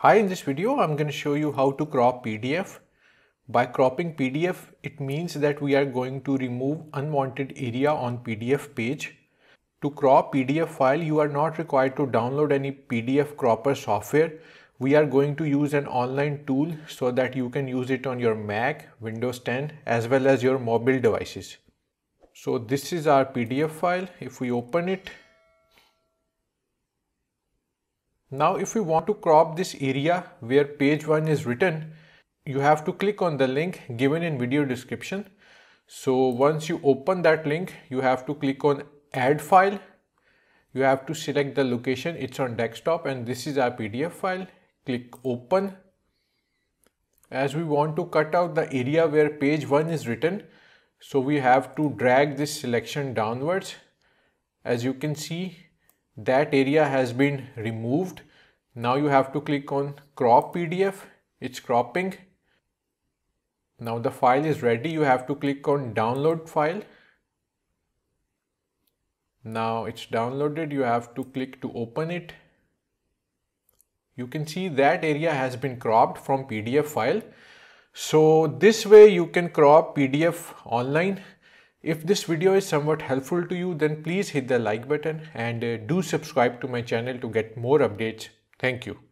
Hi, in this video I'm going to show you how to crop PDF. By cropping PDF, it means that we are going to remove unwanted area on PDF page. To crop PDF file, you are not required to download any PDF cropper software. We are going to use an online tool so that you can use it on your Mac, Windows 10 as well as your mobile devices. So this is our PDF file. If we open it, Now if we want to crop this area where page 1 is written, you have to click on the link given in video description. So once you open that link, you have to click on add file. You have to select the location, it's on desktop and this is our PDF file. Click open. As we want to cut out the area where page 1 is written, so we have to drag this selection downwards. As you can see, that area has been removed. Now you have to click on crop PDF. It's cropping. Now the file is ready. You have to click on download file. Now it's downloaded. You have to click to open it. You can see that area has been cropped from PDF file. So this way you can crop PDF online if this video is somewhat helpful to you, then please hit the like button and uh, do subscribe to my channel to get more updates. Thank you.